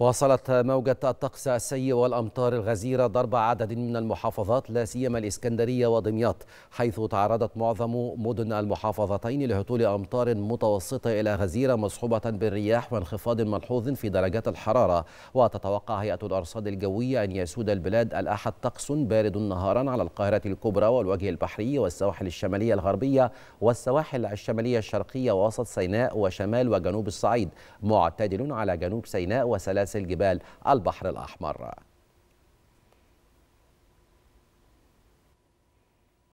واصلت موجة الطقس السيء والأمطار الغزيرة ضرب عدد من المحافظات لا سيما الإسكندرية ودمياط حيث تعرضت معظم مدن المحافظتين لهطول أمطار متوسطة إلى غزيرة مصحوبة بالرياح وانخفاض ملحوظ في درجات الحرارة وتتوقع هيئة الأرصاد الجوية أن يسود البلاد الأحد طقس بارد نهارا على القاهرة الكبرى والوجه البحري والسواحل الشمالية الغربية والسواحل الشمالية الشرقية ووسط سيناء وشمال وجنوب الصعيد معتدل على جنوب سيناء وسلاسل الجبال البحر الأحمر